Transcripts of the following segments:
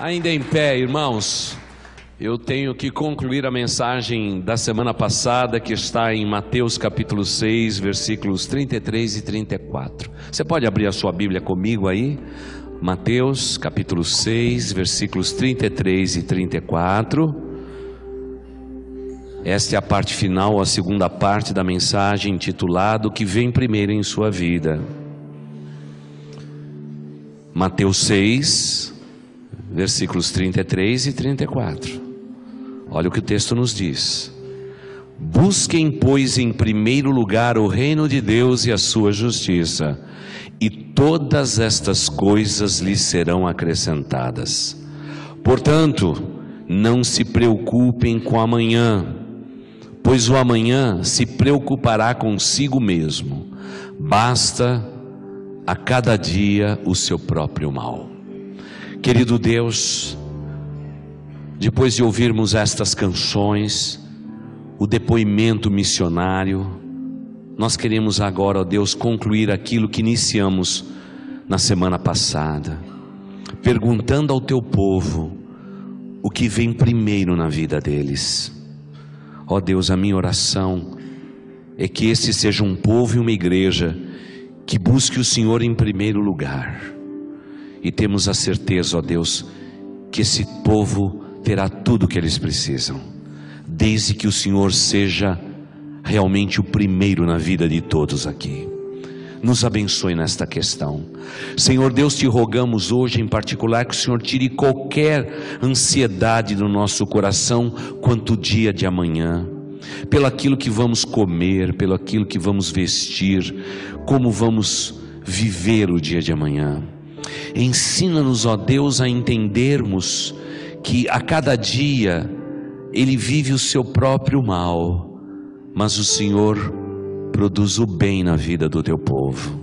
Ainda em pé, irmãos, eu tenho que concluir a mensagem da semana passada que está em Mateus capítulo 6, versículos 33 e 34. Você pode abrir a sua Bíblia comigo aí? Mateus capítulo 6, versículos 33 e 34. Esta é a parte final, a segunda parte da mensagem intitulada O que vem primeiro em sua vida. Mateus 6, versículos 33 e 34. Olha o que o texto nos diz. Busquem, pois, em primeiro lugar o reino de Deus e a sua justiça, e todas estas coisas lhes serão acrescentadas. Portanto, não se preocupem com amanhã, pois o amanhã se preocupará consigo mesmo. Basta a cada dia o seu próprio mal. Querido Deus, depois de ouvirmos estas canções, o depoimento missionário, nós queremos agora, ó Deus, concluir aquilo que iniciamos na semana passada, perguntando ao teu povo o que vem primeiro na vida deles. Ó Deus, a minha oração é que esse seja um povo e uma igreja que busque o Senhor em primeiro lugar e temos a certeza, ó Deus, que esse povo terá tudo o que eles precisam, desde que o Senhor seja realmente o primeiro na vida de todos aqui. Nos abençoe nesta questão. Senhor Deus, te rogamos hoje em particular que o Senhor tire qualquer ansiedade do nosso coração quanto o dia de amanhã pelo aquilo que vamos comer, pelo aquilo que vamos vestir, como vamos viver o dia de amanhã. Ensina-nos, ó Deus, a entendermos que a cada dia ele vive o seu próprio mal, mas o Senhor produz o bem na vida do teu povo.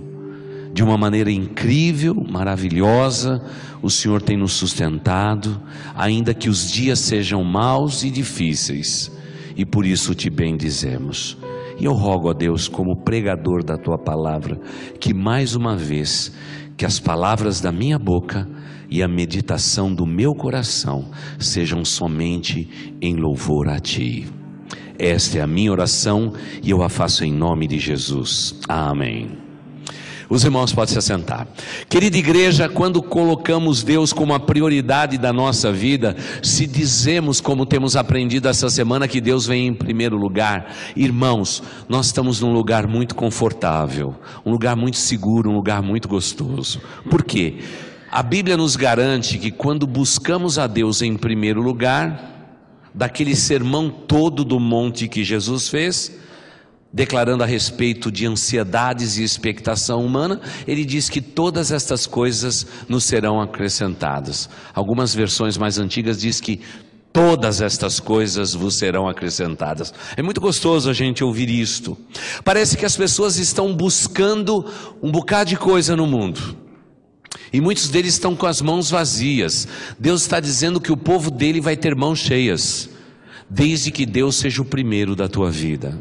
De uma maneira incrível, maravilhosa, o Senhor tem nos sustentado, ainda que os dias sejam maus e difíceis, e por isso te bendizemos. E eu rogo a Deus, como pregador da tua palavra, que mais uma vez que as palavras da minha boca e a meditação do meu coração sejam somente em louvor a Ti. Esta é a minha oração e eu a faço em nome de Jesus. Amém. Os irmãos podem se assentar. Querida igreja, quando colocamos Deus como a prioridade da nossa vida, se dizemos, como temos aprendido essa semana, que Deus vem em primeiro lugar, irmãos, nós estamos num lugar muito confortável, um lugar muito seguro, um lugar muito gostoso. Por quê? A Bíblia nos garante que quando buscamos a Deus em primeiro lugar, daquele sermão todo do monte que Jesus fez, declarando a respeito de ansiedades e expectação humana, ele diz que todas estas coisas nos serão acrescentadas. Algumas versões mais antigas diz que todas estas coisas vos serão acrescentadas. É muito gostoso a gente ouvir isto. Parece que as pessoas estão buscando um bocado de coisa no mundo. E muitos deles estão com as mãos vazias. Deus está dizendo que o povo dele vai ter mãos cheias, desde que Deus seja o primeiro da tua vida.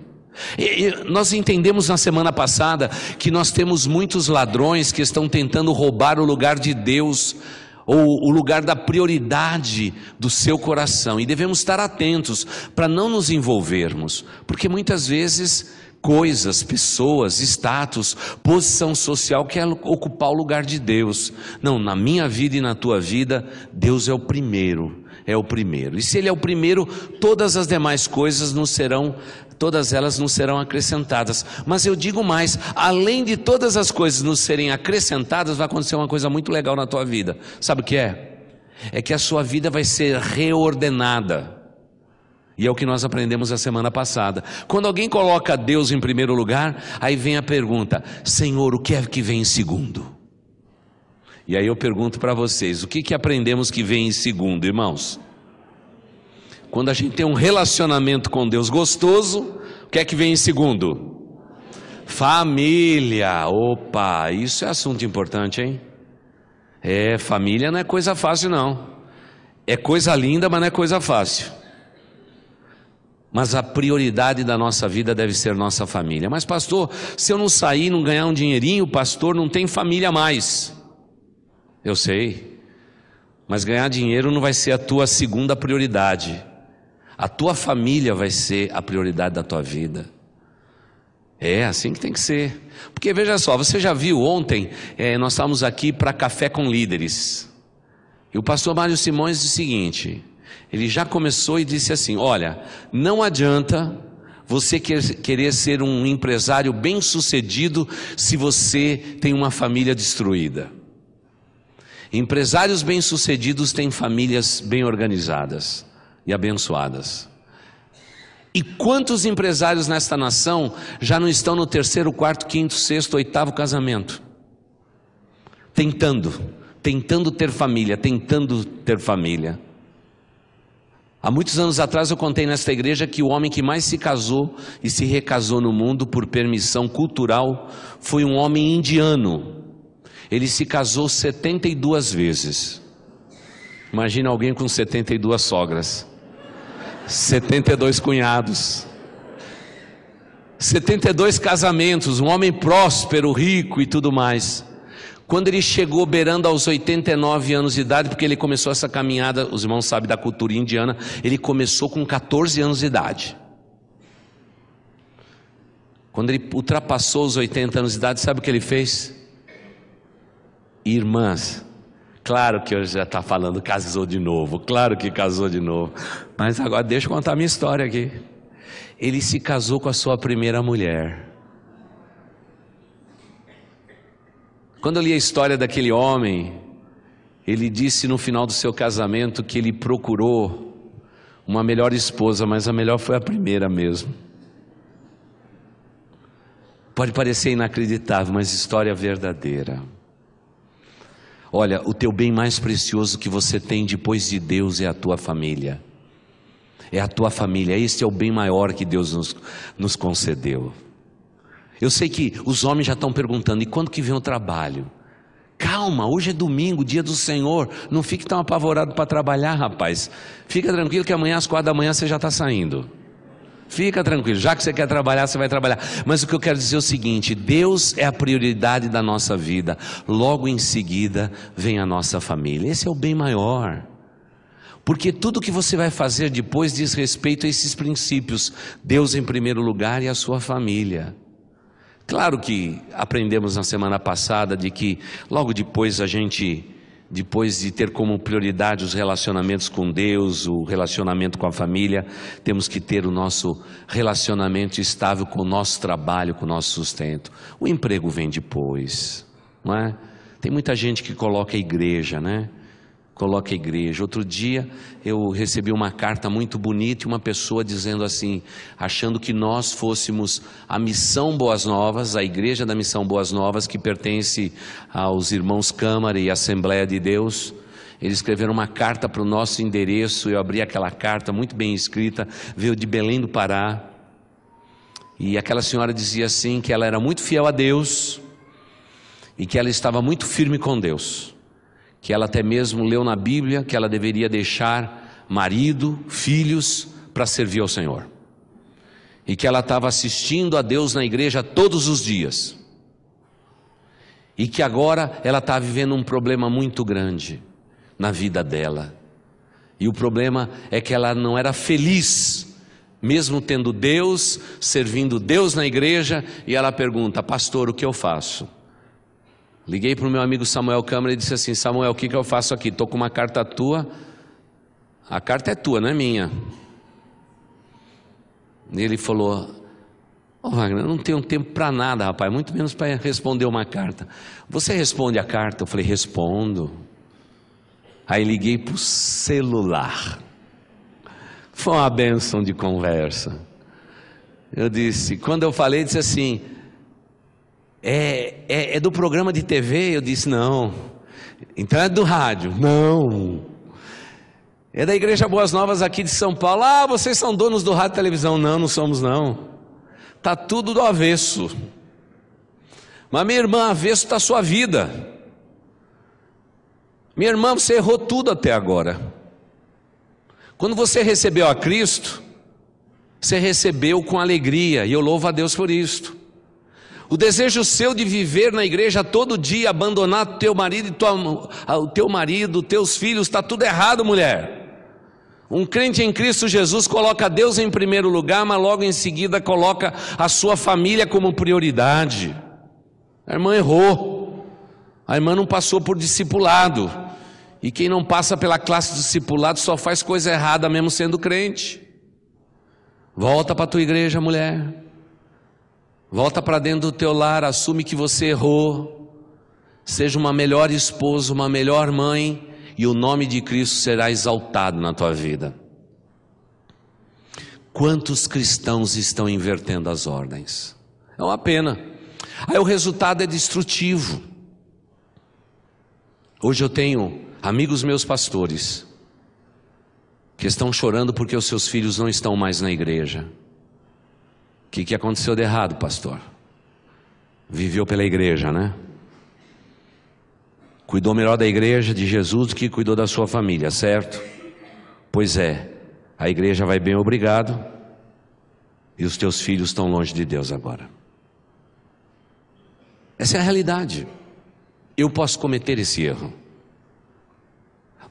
E, e nós entendemos na semana passada que nós temos muitos ladrões que estão tentando roubar o lugar de Deus ou o lugar da prioridade do seu coração. E devemos estar atentos para não nos envolvermos, porque muitas vezes coisas, pessoas, status, posição social quer ocupar o lugar de Deus. Não, na minha vida e na tua vida, Deus é o primeiro, é o primeiro. E se ele é o primeiro, todas as demais coisas nos serão todas elas nos serão acrescentadas. Mas eu digo mais: além de todas as coisas nos serem acrescentadas, vai acontecer uma coisa muito legal na tua vida. Sabe o que é? É que a sua vida vai ser reordenada. E é o que nós aprendemos a semana passada. Quando alguém coloca Deus em primeiro lugar, aí vem a pergunta: Senhor, o que é que vem em segundo? E aí eu pergunto para vocês: o que, que aprendemos que vem em segundo, irmãos? Quando a gente tem um relacionamento com Deus gostoso, o que é que vem em segundo? Família. Opa, isso é assunto importante, hein? É, família não é coisa fácil, não. É coisa linda, mas não é coisa fácil. Mas a prioridade da nossa vida deve ser nossa família. Mas, pastor, se eu não sair, não ganhar um dinheirinho, pastor, não tem família mais. Eu sei. Mas ganhar dinheiro não vai ser a tua segunda prioridade. A tua família vai ser a prioridade da tua vida. É assim que tem que ser. Porque veja só, você já viu ontem, é, nós estávamos aqui para café com líderes. E o pastor Mário Simões disse o seguinte: ele já começou e disse assim: olha, não adianta você querer ser um empresário bem sucedido se você tem uma família destruída. Empresários bem-sucedidos têm famílias bem organizadas e abençoadas. E quantos empresários nesta nação já não estão no terceiro, quarto, quinto, sexto, oitavo casamento? Tentando, tentando ter família, tentando ter família. Há muitos anos atrás eu contei nesta igreja que o homem que mais se casou e se recasou no mundo por permissão cultural foi um homem indiano. Ele se casou 72 vezes. Imagina alguém com 72 sogras. 72 cunhados. 72 casamentos, um homem próspero, rico e tudo mais. Quando ele chegou beirando aos 89 anos de idade, porque ele começou essa caminhada, os irmãos sabem da cultura indiana, ele começou com 14 anos de idade. Quando ele ultrapassou os 80 anos de idade, sabe o que ele fez? Irmãs, Claro que eu já está falando, casou de novo, claro que casou de novo. Mas agora deixa eu contar a minha história aqui. Ele se casou com a sua primeira mulher. Quando eu li a história daquele homem, ele disse no final do seu casamento que ele procurou uma melhor esposa, mas a melhor foi a primeira mesmo. Pode parecer inacreditável, mas história verdadeira. Olha, o teu bem mais precioso que você tem depois de Deus é a tua família. É a tua família. Este é o bem maior que Deus nos, nos concedeu. Eu sei que os homens já estão perguntando: e quando que vem o trabalho? Calma, hoje é domingo, dia do Senhor. Não fique tão apavorado para trabalhar, rapaz. Fica tranquilo que amanhã às quatro da manhã você já está saindo. Fica tranquilo, já que você quer trabalhar, você vai trabalhar. Mas o que eu quero dizer é o seguinte: Deus é a prioridade da nossa vida. Logo em seguida vem a nossa família. Esse é o bem maior. Porque tudo que você vai fazer depois diz respeito a esses princípios: Deus em primeiro lugar e a sua família. Claro que aprendemos na semana passada de que logo depois a gente depois de ter como prioridade os relacionamentos com Deus, o relacionamento com a família, temos que ter o nosso relacionamento estável com o nosso trabalho, com o nosso sustento. O emprego vem depois, não é? Tem muita gente que coloca a igreja, né? coloque a igreja. Outro dia eu recebi uma carta muito bonita e uma pessoa dizendo assim, achando que nós fôssemos a Missão Boas Novas, a igreja da Missão Boas Novas, que pertence aos irmãos Câmara e Assembleia de Deus. Eles escreveram uma carta para o nosso endereço, eu abri aquela carta, muito bem escrita, veio de Belém do Pará. E aquela senhora dizia assim que ela era muito fiel a Deus e que ela estava muito firme com Deus que ela até mesmo leu na Bíblia que ela deveria deixar marido, filhos, para servir ao Senhor. E que ela estava assistindo a Deus na igreja todos os dias. E que agora ela está vivendo um problema muito grande na vida dela. E o problema é que ela não era feliz, mesmo tendo Deus, servindo Deus na igreja, e ela pergunta: Pastor, o que eu faço? Liguei para o meu amigo Samuel Câmara e disse assim: Samuel, o que, que eu faço aqui? Estou com uma carta tua. A carta é tua, não é minha. E ele falou: Ô oh, Wagner, eu não tenho tempo para nada, rapaz, muito menos para responder uma carta. Você responde a carta? Eu falei: Respondo. Aí liguei para o celular. Foi uma benção de conversa. Eu disse: Quando eu falei, disse assim é, é, é do programa de TV? Eu disse: Não. Então é do rádio? Não. É da Igreja Boas Novas aqui de São Paulo. Ah, vocês são donos do rádio e televisão. Não, não somos não. Tá tudo do avesso. Mas minha irmã, avesso está a sua vida. Minha irmã, você errou tudo até agora. Quando você recebeu a Cristo, você recebeu com alegria, e eu louvo a Deus por isto. O desejo seu de viver na igreja todo dia, abandonar teu marido e tua, o teu marido, teus filhos, está tudo errado, mulher. Um crente em Cristo Jesus coloca Deus em primeiro lugar, mas logo em seguida coloca a sua família como prioridade. A irmã errou. A irmã não passou por discipulado. E quem não passa pela classe de discipulado só faz coisa errada mesmo sendo crente. Volta para a tua igreja, mulher. Volta para dentro do teu lar, assume que você errou. Seja uma melhor esposa, uma melhor mãe, e o nome de Cristo será exaltado na tua vida. Quantos cristãos estão invertendo as ordens? É uma pena. Aí o resultado é destrutivo. Hoje eu tenho amigos meus pastores que estão chorando porque os seus filhos não estão mais na igreja que, que aconteceu de errado, pastor? Viveu pela igreja, né? Cuidou melhor da igreja de Jesus do que cuidou da sua família, certo? Pois é, a igreja vai bem, obrigado, e os teus filhos estão longe de Deus agora. Essa é a realidade. Eu posso cometer esse erro,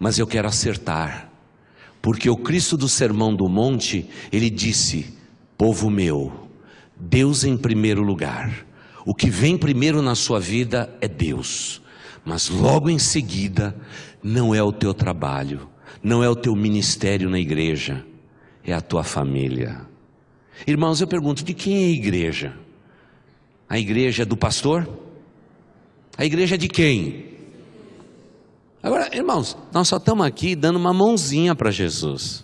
mas eu quero acertar, porque o Cristo do Sermão do Monte, ele disse: Povo meu, Deus em primeiro lugar. O que vem primeiro na sua vida é Deus, mas logo em seguida não é o teu trabalho, não é o teu ministério na igreja, é a tua família. Irmãos, eu pergunto: de quem é a igreja? A igreja é do pastor? A igreja é de quem? Agora, irmãos, nós só estamos aqui dando uma mãozinha para Jesus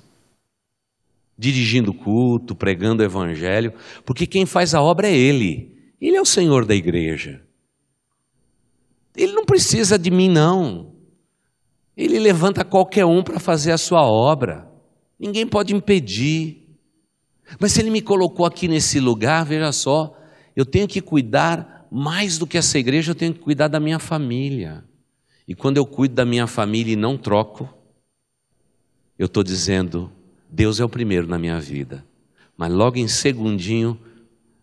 dirigindo culto, pregando o evangelho, porque quem faz a obra é Ele. Ele é o Senhor da igreja. Ele não precisa de mim, não. Ele levanta qualquer um para fazer a sua obra. Ninguém pode impedir. Mas se Ele me colocou aqui nesse lugar, veja só, eu tenho que cuidar mais do que essa igreja, eu tenho que cuidar da minha família. E quando eu cuido da minha família e não troco, eu estou dizendo, Deus é o primeiro na minha vida. Mas logo em segundinho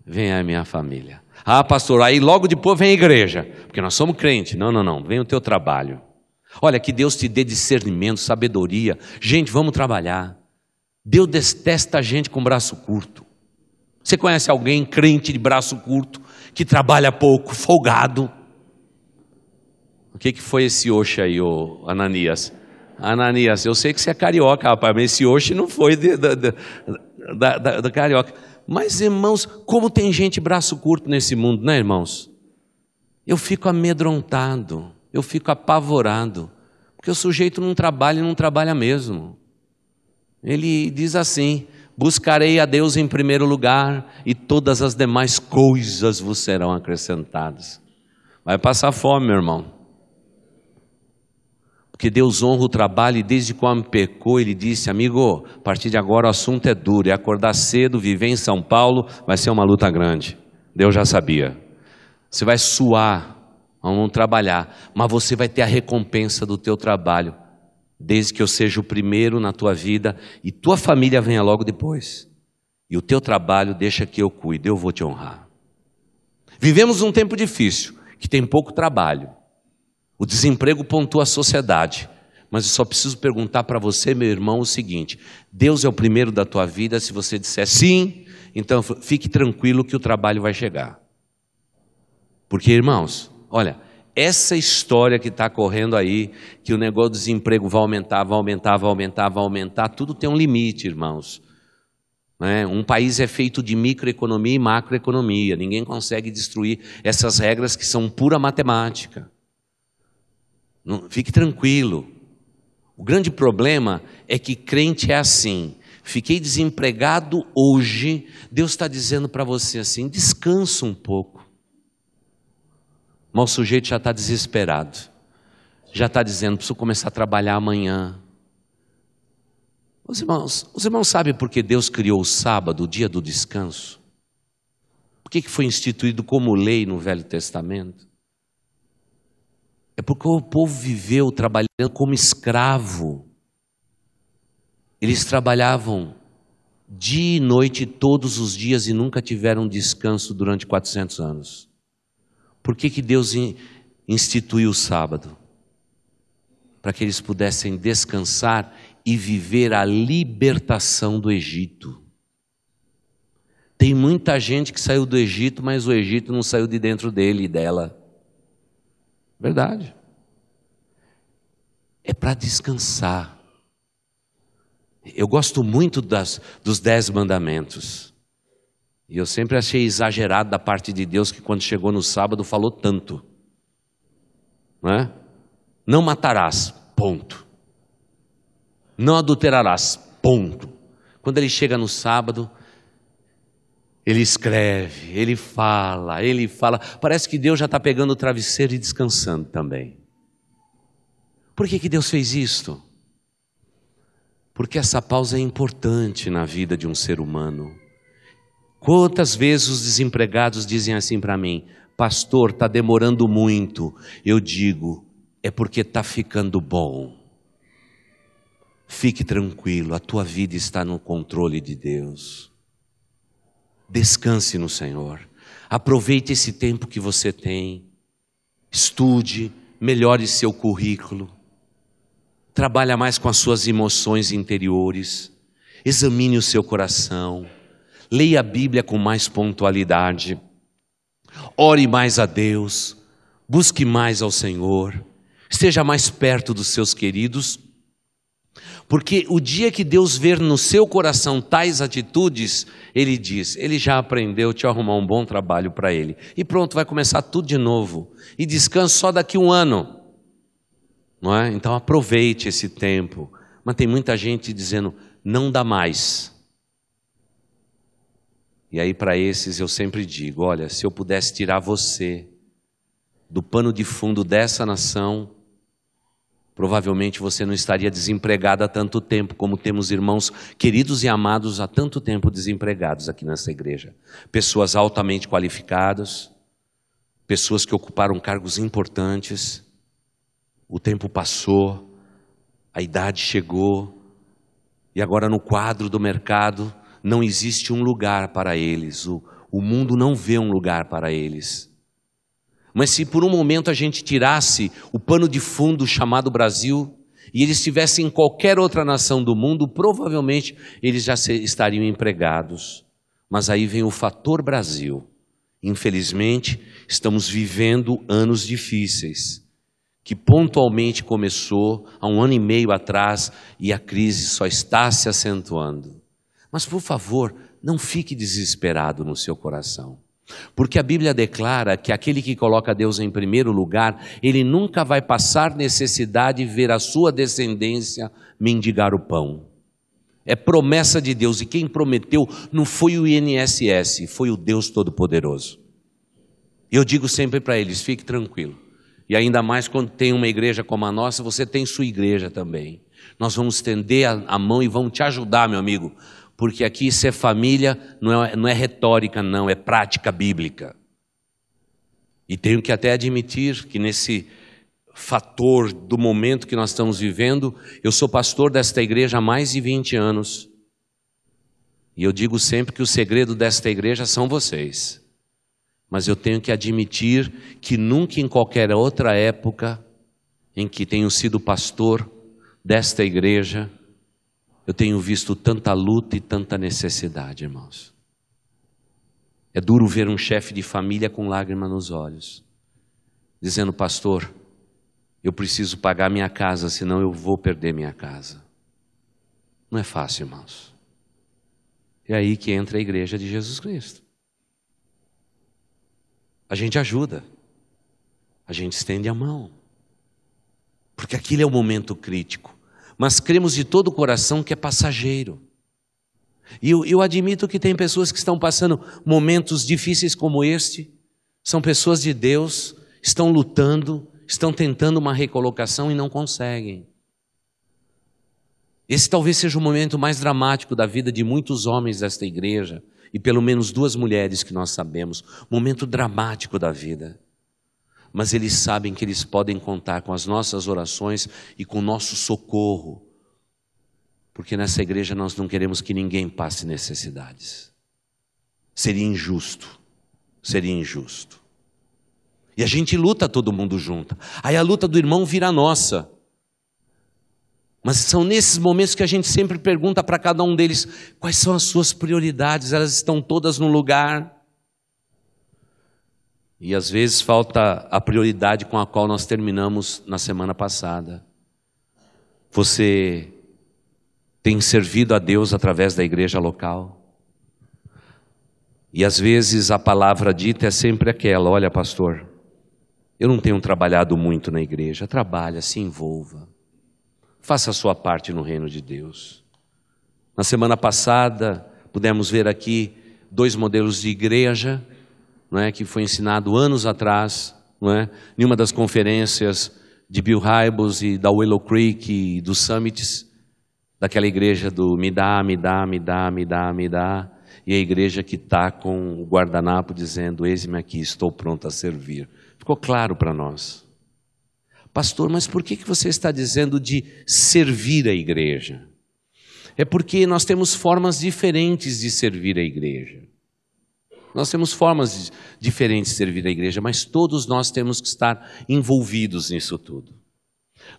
vem a minha família. Ah, pastor, aí logo depois vem a igreja, porque nós somos crentes. Não, não, não, vem o teu trabalho. Olha, que Deus te dê discernimento, sabedoria. Gente, vamos trabalhar. Deus detesta a gente com braço curto. Você conhece alguém crente de braço curto, que trabalha pouco, folgado? O que, que foi esse oxe aí, ô Ananias? Ananias, eu sei que você é carioca, rapaz, mas esse Oxi não foi de, da, da, da carioca. Mas, irmãos, como tem gente braço curto nesse mundo, né, irmãos? Eu fico amedrontado, eu fico apavorado, porque o sujeito não trabalha e não trabalha mesmo. Ele diz assim: buscarei a Deus em primeiro lugar, e todas as demais coisas vos serão acrescentadas. Vai passar fome, meu irmão. Porque Deus honra o trabalho e desde que o homem pecou, ele disse: Amigo, a partir de agora o assunto é duro, é acordar cedo, viver em São Paulo, vai ser uma luta grande. Deus já sabia. Você vai suar, não trabalhar, mas você vai ter a recompensa do teu trabalho, desde que eu seja o primeiro na tua vida e tua família venha logo depois. E o teu trabalho deixa que eu cuide, eu vou te honrar. Vivemos um tempo difícil, que tem pouco trabalho. O desemprego pontua a sociedade. Mas eu só preciso perguntar para você, meu irmão, o seguinte: Deus é o primeiro da tua vida. Se você disser sim, então fique tranquilo que o trabalho vai chegar. Porque, irmãos, olha, essa história que está correndo aí, que o negócio do desemprego vai aumentar, vai aumentar, vai aumentar, vai aumentar, tudo tem um limite, irmãos. Né? Um país é feito de microeconomia e macroeconomia, ninguém consegue destruir essas regras que são pura matemática. Não, fique tranquilo. O grande problema é que crente é assim. Fiquei desempregado hoje. Deus está dizendo para você assim: descansa um pouco. Mas o sujeito já está desesperado. Já está dizendo: preciso começar a trabalhar amanhã. Os irmãos, os irmãos sabem por que Deus criou o sábado, o dia do descanso? Por que, que foi instituído como lei no Velho Testamento? É porque o povo viveu trabalhando como escravo. Eles trabalhavam dia e noite, todos os dias, e nunca tiveram descanso durante 400 anos. Por que, que Deus instituiu o sábado? Para que eles pudessem descansar e viver a libertação do Egito. Tem muita gente que saiu do Egito, mas o Egito não saiu de dentro dele e dela. Verdade. É para descansar. Eu gosto muito das, dos dez mandamentos. E eu sempre achei exagerado da parte de Deus que quando chegou no sábado falou tanto. Não, é? Não matarás, ponto. Não adulterarás, ponto. Quando ele chega no sábado, ele escreve, ele fala, ele fala. Parece que Deus já está pegando o travesseiro e descansando também. Por que, que Deus fez isto? Porque essa pausa é importante na vida de um ser humano. Quantas vezes os desempregados dizem assim para mim: Pastor, está demorando muito. Eu digo: É porque está ficando bom. Fique tranquilo, a tua vida está no controle de Deus. Descanse no Senhor. Aproveite esse tempo que você tem. Estude, melhore seu currículo. Trabalhe mais com as suas emoções interiores. Examine o seu coração. Leia a Bíblia com mais pontualidade. Ore mais a Deus. Busque mais ao Senhor. Esteja mais perto dos seus queridos porque o dia que Deus ver no seu coração tais atitudes, ele diz: ele já aprendeu, te arrumar um bom trabalho para ele. E pronto, vai começar tudo de novo. E descanso só daqui um ano. Não é? Então aproveite esse tempo. Mas tem muita gente dizendo: não dá mais. E aí, para esses, eu sempre digo: olha, se eu pudesse tirar você do pano de fundo dessa nação, provavelmente você não estaria desempregado há tanto tempo, como temos irmãos queridos e amados há tanto tempo desempregados aqui nessa igreja. Pessoas altamente qualificadas, pessoas que ocuparam cargos importantes. O tempo passou, a idade chegou, e agora no quadro do mercado não existe um lugar para eles, o, o mundo não vê um lugar para eles. Mas se por um momento a gente tirasse o pano de fundo chamado Brasil e eles estivessem em qualquer outra nação do mundo, provavelmente eles já estariam empregados. Mas aí vem o fator Brasil. Infelizmente, estamos vivendo anos difíceis, que pontualmente começou há um ano e meio atrás e a crise só está se acentuando. Mas, por favor, não fique desesperado no seu coração. Porque a Bíblia declara que aquele que coloca Deus em primeiro lugar, ele nunca vai passar necessidade de ver a sua descendência mendigar o pão. É promessa de Deus, e quem prometeu não foi o INSS, foi o Deus Todo-Poderoso. Eu digo sempre para eles: fique tranquilo. E ainda mais quando tem uma igreja como a nossa, você tem sua igreja também. Nós vamos estender a, a mão e vamos te ajudar, meu amigo porque aqui ser é família não é, não é retórica, não, é prática bíblica. E tenho que até admitir que nesse fator do momento que nós estamos vivendo, eu sou pastor desta igreja há mais de 20 anos. E eu digo sempre que o segredo desta igreja são vocês. Mas eu tenho que admitir que nunca em qualquer outra época em que tenho sido pastor desta igreja, eu tenho visto tanta luta e tanta necessidade, irmãos. É duro ver um chefe de família com lágrima nos olhos, dizendo: Pastor, eu preciso pagar minha casa, senão eu vou perder minha casa. Não é fácil, irmãos. É aí que entra a igreja de Jesus Cristo. A gente ajuda, a gente estende a mão, porque aquele é o momento crítico mas cremos de todo o coração que é passageiro. E eu, eu admito que tem pessoas que estão passando momentos difíceis como este, são pessoas de Deus, estão lutando, estão tentando uma recolocação e não conseguem. Esse talvez seja o momento mais dramático da vida de muitos homens desta igreja e pelo menos duas mulheres que nós sabemos. Momento dramático da vida mas eles sabem que eles podem contar com as nossas orações e com o nosso socorro, porque nessa igreja nós não queremos que ninguém passe necessidades. Seria injusto, seria injusto. E a gente luta todo mundo junto. Aí a luta do irmão vira nossa. Mas são nesses momentos que a gente sempre pergunta para cada um deles: quais são as suas prioridades? Elas estão todas no lugar? E às vezes falta a prioridade com a qual nós terminamos na semana passada. Você tem servido a Deus através da igreja local? E às vezes a palavra dita é sempre aquela: olha, pastor, eu não tenho trabalhado muito na igreja. Trabalha, se envolva, faça a sua parte no reino de Deus. Na semana passada, pudemos ver aqui dois modelos de igreja não é, que foi ensinado anos atrás, não é, em uma das conferências de Bill Hybels e da Willow Creek e dos summits daquela igreja do me dá, me dá, me dá, me dá, me dá, e a igreja que está com o guardanapo dizendo: Eis-me aqui, estou pronto a servir. Ficou claro para nós. Pastor, mas por que, que você está dizendo de servir a igreja? É porque nós temos formas diferentes de servir a igreja. Nós temos formas diferentes de servir a igreja, mas todos nós temos que estar envolvidos nisso tudo.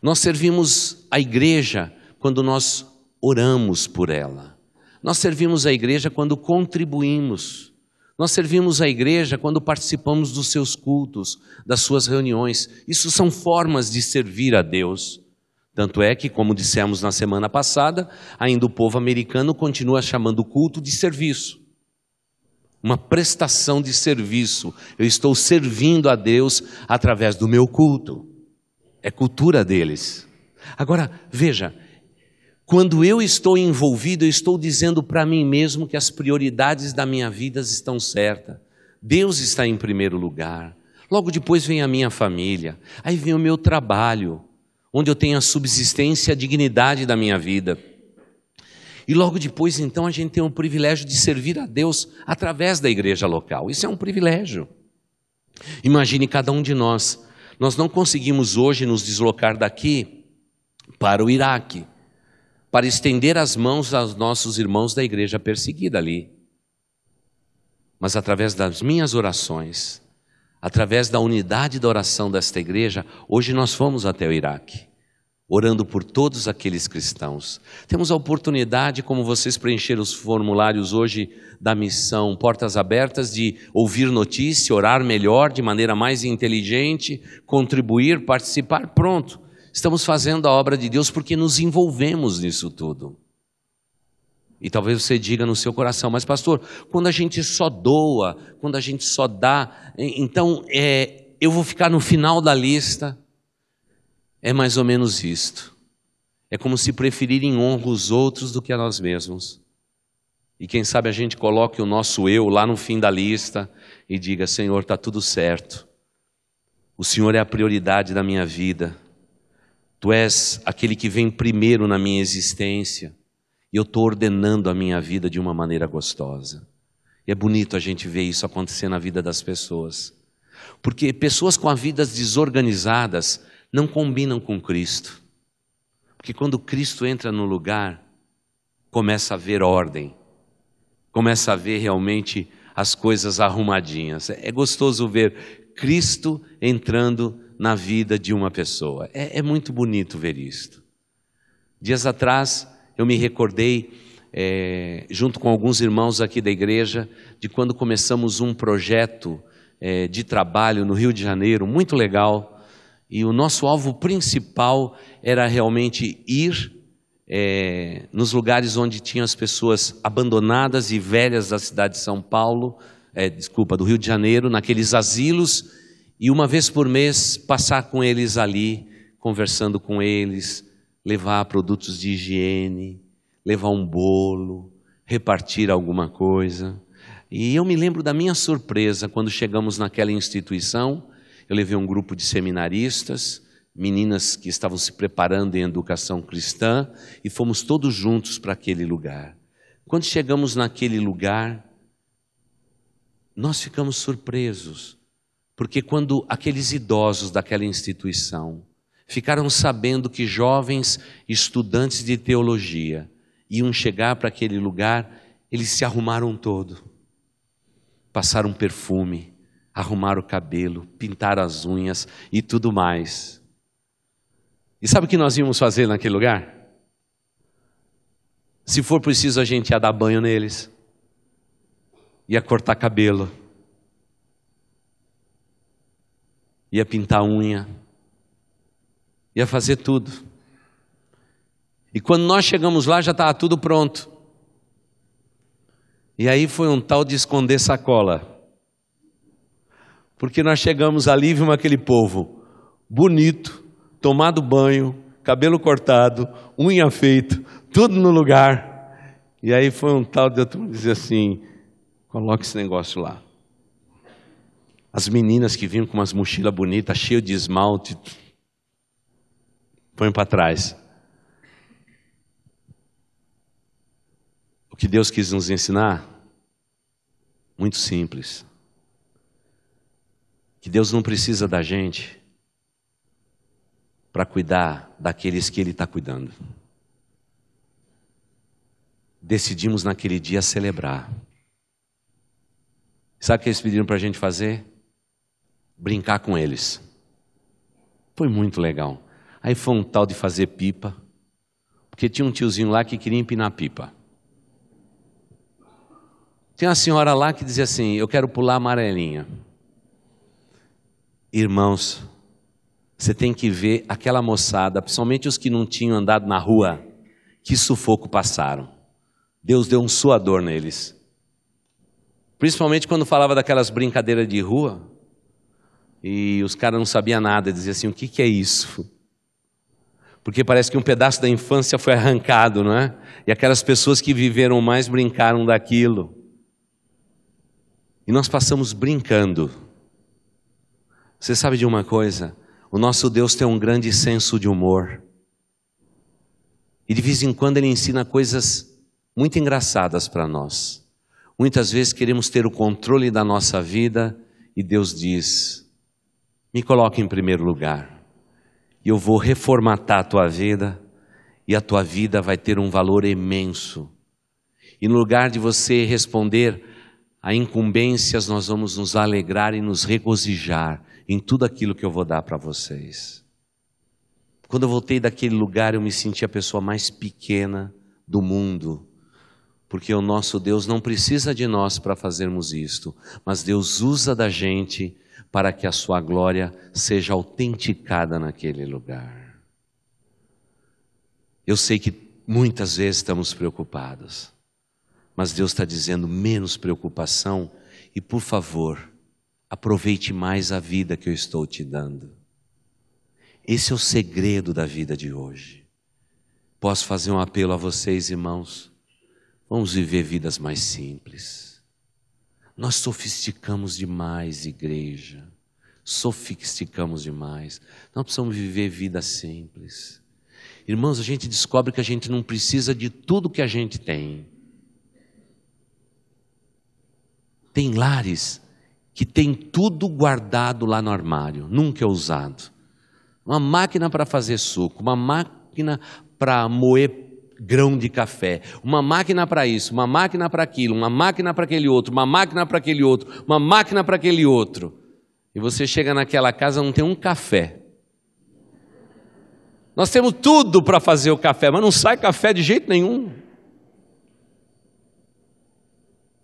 Nós servimos a igreja quando nós oramos por ela. Nós servimos a igreja quando contribuímos. Nós servimos a igreja quando participamos dos seus cultos, das suas reuniões. Isso são formas de servir a Deus. Tanto é que, como dissemos na semana passada, ainda o povo americano continua chamando o culto de serviço uma prestação de serviço. Eu estou servindo a Deus através do meu culto. É cultura deles. Agora, veja, quando eu estou envolvido, eu estou dizendo para mim mesmo que as prioridades da minha vida estão certas. Deus está em primeiro lugar. Logo depois vem a minha família, aí vem o meu trabalho, onde eu tenho a subsistência e a dignidade da minha vida. E logo depois, então, a gente tem o privilégio de servir a Deus através da igreja local. Isso é um privilégio. Imagine cada um de nós. Nós não conseguimos hoje nos deslocar daqui para o Iraque, para estender as mãos aos nossos irmãos da igreja perseguida ali. Mas através das minhas orações, através da unidade da oração desta igreja, hoje nós fomos até o Iraque orando por todos aqueles cristãos. Temos a oportunidade, como vocês preencheram os formulários hoje da missão Portas Abertas, de ouvir notícia, orar melhor, de maneira mais inteligente, contribuir, participar, pronto. Estamos fazendo a obra de Deus porque nos envolvemos nisso tudo. E talvez você diga no seu coração, mas pastor, quando a gente só doa, quando a gente só dá, então é, eu vou ficar no final da lista é mais ou menos isto. É como se preferirem honra os outros do que a nós mesmos. E quem sabe a gente coloque o nosso eu lá no fim da lista e diga: Senhor, está tudo certo. O Senhor é a prioridade da minha vida. Tu és aquele que vem primeiro na minha existência. E eu estou ordenando a minha vida de uma maneira gostosa. E é bonito a gente ver isso acontecer na vida das pessoas. Porque pessoas com a vida desorganizadas, não combinam com Cristo. Porque quando Cristo entra no lugar, começa a haver ordem, começa a ver realmente as coisas arrumadinhas. É, é gostoso ver Cristo entrando na vida de uma pessoa. É, é muito bonito ver isto. Dias atrás, eu me recordei, é, junto com alguns irmãos aqui da igreja, de quando começamos um projeto é, de trabalho no Rio de Janeiro, muito legal e o nosso alvo principal era realmente ir é, nos lugares onde tinham as pessoas abandonadas e velhas da cidade de São Paulo, é, desculpa, do Rio de Janeiro, naqueles asilos, e uma vez por mês passar com eles ali, conversando com eles, levar produtos de higiene, levar um bolo, repartir alguma coisa. E eu me lembro da minha surpresa quando chegamos naquela instituição eu levei um grupo de seminaristas, meninas que estavam se preparando em educação cristã, e fomos todos juntos para aquele lugar. Quando chegamos naquele lugar, nós ficamos surpresos, porque quando aqueles idosos daquela instituição ficaram sabendo que jovens estudantes de teologia iam chegar para aquele lugar, eles se arrumaram todo, passaram perfume, arrumar o cabelo, pintar as unhas e tudo mais. E sabe o que nós íamos fazer naquele lugar? Se for preciso, a gente ia dar banho neles, ia cortar cabelo, ia pintar unha, ia fazer tudo. E quando nós chegamos lá, já estava tudo pronto. E aí foi um tal de esconder sacola porque nós chegamos ali e vimos aquele povo bonito, tomado banho, cabelo cortado, unha feita, tudo no lugar. E aí foi um tal de outro dizer assim: coloque esse negócio lá. As meninas que vinham com umas mochilas bonitas, cheias de esmalte, põe para trás. O que Deus quis nos ensinar? Muito simples que Deus não precisa da gente para cuidar daqueles que Ele está cuidando. Decidimos naquele dia celebrar. Sabe o que eles pediram para a gente fazer? Brincar com eles. Foi muito legal. Aí foi um tal de fazer pipa, porque tinha um tiozinho lá que queria empinar pipa. Tem uma senhora lá que dizia assim: Eu quero pular amarelinha. Irmãos, você tem que ver aquela moçada, principalmente os que não tinham andado na rua, que sufoco passaram. Deus deu um suador neles. Principalmente quando falava daquelas brincadeiras de rua, e os caras não sabiam nada, diziam assim: o que, que é isso? Porque parece que um pedaço da infância foi arrancado, não é? E aquelas pessoas que viveram mais brincaram daquilo. E nós passamos brincando. Você sabe de uma coisa? O nosso Deus tem um grande senso de humor. E de vez em quando ele ensina coisas muito engraçadas para nós. Muitas vezes queremos ter o controle da nossa vida e Deus diz: me coloque em primeiro lugar, e eu vou reformatar a tua vida, e a tua vida vai ter um valor imenso. E no lugar de você responder a incumbências, nós vamos nos alegrar e nos regozijar em tudo aquilo que eu vou dar para vocês. Quando eu voltei daquele lugar, eu me senti a pessoa mais pequena do mundo, porque o nosso Deus não precisa de nós para fazermos isto, mas Deus usa da gente para que a sua glória seja autenticada naquele lugar. Eu sei que muitas vezes estamos preocupados, mas Deus está dizendo menos preocupação e, por favor, aproveite mais a vida que eu estou te dando. Esse é o segredo da vida de hoje. Posso fazer um apelo a vocês, irmãos? Vamos viver vidas mais simples. Nós sofisticamos demais, igreja. Sofisticamos demais. Nós precisamos viver vidas simples. Irmãos, a gente descobre que a gente não precisa de tudo que a gente tem. Tem lares que tem tudo guardado lá no armário, nunca é usado. Uma máquina para fazer suco, uma máquina para moer grão de café, uma máquina para isso, uma máquina para aquilo, uma máquina para aquele outro, uma máquina para aquele outro, uma máquina para aquele outro. E você chega naquela casa, não tem um café. Nós temos tudo para fazer o café, mas não sai café de jeito nenhum.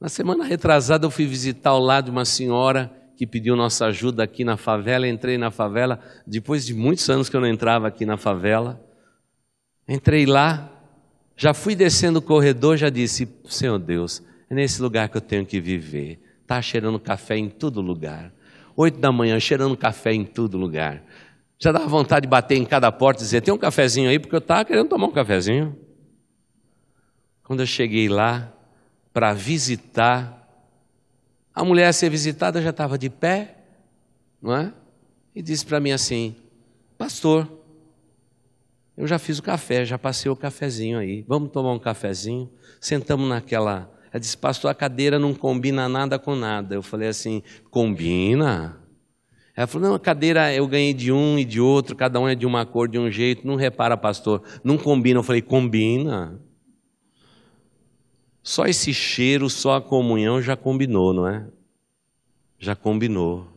Na semana retrasada, eu fui visitar ao lado uma senhora que pediu nossa ajuda aqui na favela. Entrei na favela, depois de muitos anos que eu não entrava aqui na favela. Entrei lá, já fui descendo o corredor, já disse: Senhor Deus, é nesse lugar que eu tenho que viver. Está cheirando café em todo lugar. Oito da manhã, cheirando café em todo lugar. Já dava vontade de bater em cada porta e dizer: Tem um cafezinho aí, porque eu estava querendo tomar um cafezinho. Quando eu cheguei lá, para visitar. A mulher a ser visitada já estava de pé, não é? E disse para mim assim: Pastor, eu já fiz o café, já passei o cafezinho aí, vamos tomar um cafezinho? Sentamos naquela. Ela disse: Pastor, a cadeira não combina nada com nada. Eu falei assim: Combina? Ela falou: Não, a cadeira eu ganhei de um e de outro, cada um é de uma cor, de um jeito. Não repara, pastor, não combina. Eu falei: Combina. Só esse cheiro, só a comunhão já combinou, não é? Já combinou.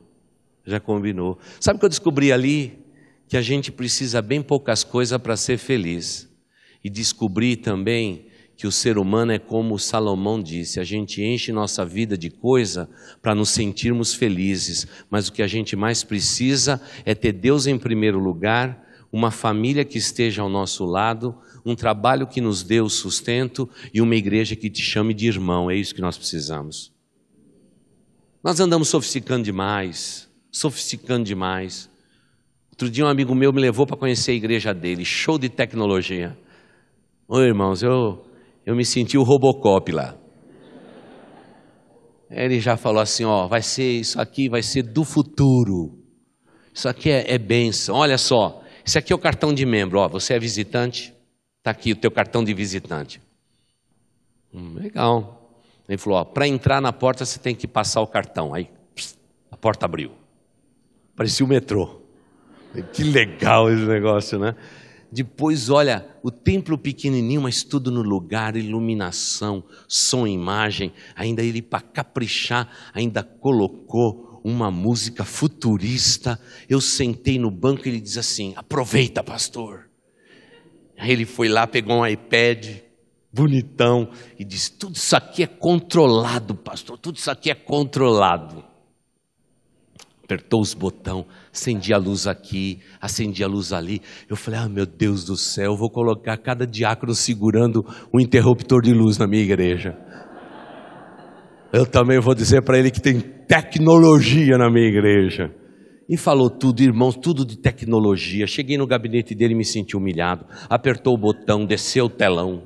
Já combinou. Sabe o que eu descobri ali? Que a gente precisa bem poucas coisas para ser feliz. E descobri também que o ser humano é como Salomão disse: a gente enche nossa vida de coisa para nos sentirmos felizes, mas o que a gente mais precisa é ter Deus em primeiro lugar, uma família que esteja ao nosso lado, um trabalho que nos dê o sustento e uma igreja que te chame de irmão. É isso que nós precisamos. Nós andamos sofisticando demais, sofisticando demais. Outro dia um amigo meu me levou para conhecer a igreja dele, show de tecnologia. Ô irmãos, eu, eu me senti o Robocop lá. Ele já falou assim, ó, vai ser isso aqui, vai ser do futuro. Isso aqui é, é benção. Olha só, isso aqui é o cartão de membro, ó, você é visitante, Está aqui o teu cartão de visitante. Hum, legal. Ele falou: para entrar na porta você tem que passar o cartão. Aí pss, a porta abriu. Parecia o metrô. Que legal esse negócio, né? Depois, olha, o templo pequenininho, mas tudo no lugar, iluminação, som, imagem. Ainda ele, para caprichar, ainda colocou uma música futurista. Eu sentei no banco e ele diz assim: aproveita, pastor. Aí ele foi lá, pegou um iPad, bonitão, e disse: Tudo isso aqui é controlado, pastor, tudo isso aqui é controlado. Apertou os botões, acendia a luz aqui, acendia a luz ali. Eu falei: Ah, meu Deus do céu, vou colocar cada diácono segurando um interruptor de luz na minha igreja. Eu também vou dizer para ele que tem tecnologia na minha igreja. E falou tudo, irmãos, tudo de tecnologia. Cheguei no gabinete dele e me senti humilhado. Apertou o botão, desceu o telão.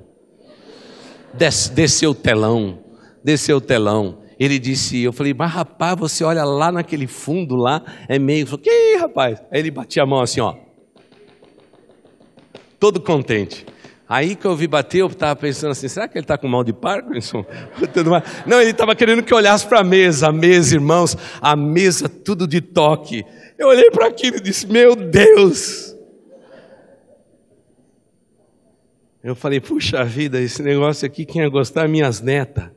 Des, desceu o telão, desceu o telão. Ele disse, eu falei, mas rapaz, você olha lá naquele fundo lá, é meio. Falei, que rapaz? Aí ele batia a mão assim, ó. Todo contente. Aí que eu vi bater, eu estava pensando assim: será que ele está com mal de Parkinson? Não, ele estava querendo que eu olhasse para a mesa, a mesa, irmãos, a mesa tudo de toque. Eu olhei para aquilo e disse: meu Deus! Eu falei: puxa vida, esse negócio aqui, quem ia gostar é minhas netas.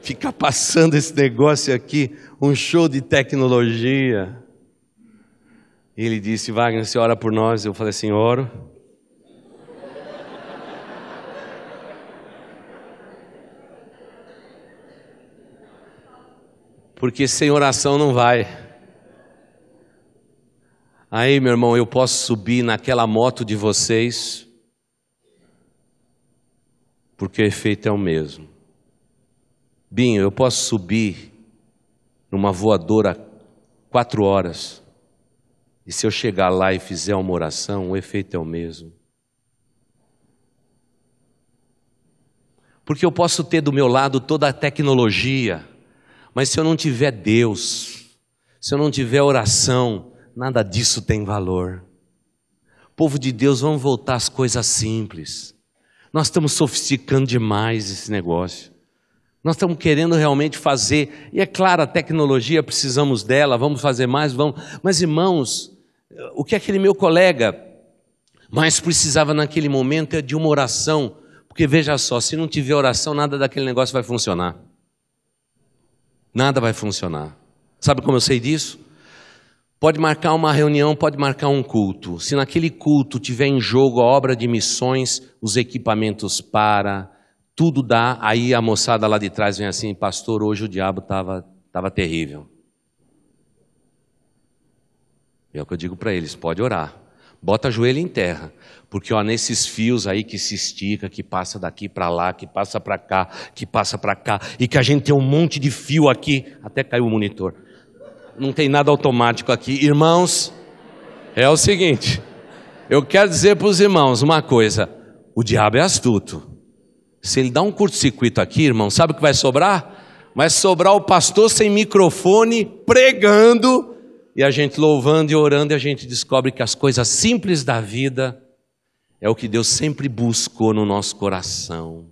Ficar passando esse negócio aqui, um show de tecnologia. Ele disse: Wagner, você ora por nós? Eu falei assim: oro. porque sem oração não vai. Aí, meu irmão, eu posso subir naquela moto de vocês, porque o efeito é o mesmo. Binho, eu posso subir numa voadora quatro horas, e se eu chegar lá e fizer uma oração, o efeito é o mesmo. Porque eu posso ter do meu lado toda a tecnologia, mas se eu não tiver Deus, se eu não tiver oração, nada disso tem valor. povo de Deus, vamos voltar às coisas simples. Nós estamos sofisticando demais esse negócio. Nós estamos querendo realmente fazer, e é claro, a tecnologia precisamos dela, vamos fazer mais, vamos. Mas irmãos, o que aquele meu colega mais precisava naquele momento é de uma oração, porque veja só, se não tiver oração, nada daquele negócio vai funcionar nada vai funcionar. Sabe como eu sei disso? Pode marcar uma reunião, pode marcar um culto. Se naquele culto tiver em jogo a obra de missões, os equipamentos para, tudo dá. Aí a moçada lá de trás vem assim: Pastor, hoje o diabo estava tava terrível. É o que eu digo para eles: pode orar bota joelho em terra, porque ó, nesses fios aí que se estica, que passa daqui para lá, que passa para cá, que passa para cá, e que a gente tem um monte de fio aqui, até caiu o monitor. Não tem nada automático aqui, irmãos. É o seguinte, eu quero dizer para os irmãos uma coisa: o diabo é astuto. Se ele dá um curto-circuito aqui, irmão, sabe o que vai sobrar? Vai sobrar o pastor sem microfone pregando e a gente louvando e orando, e a gente descobre que as coisas simples da vida é o que Deus sempre buscou no nosso coração.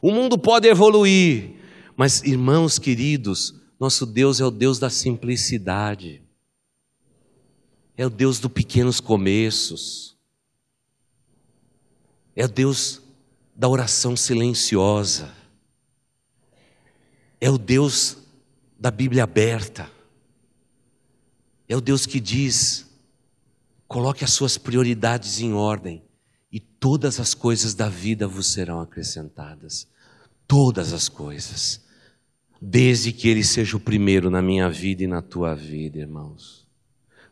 O mundo pode evoluir, mas irmãos queridos, nosso Deus é o Deus da simplicidade, é o Deus dos pequenos começos, é o Deus da oração silenciosa, é o Deus da Bíblia aberta. É o Deus que diz: coloque as suas prioridades em ordem e todas as coisas da vida vos serão acrescentadas. Todas as coisas. Desde que Ele seja o primeiro na minha vida e na tua vida, irmãos.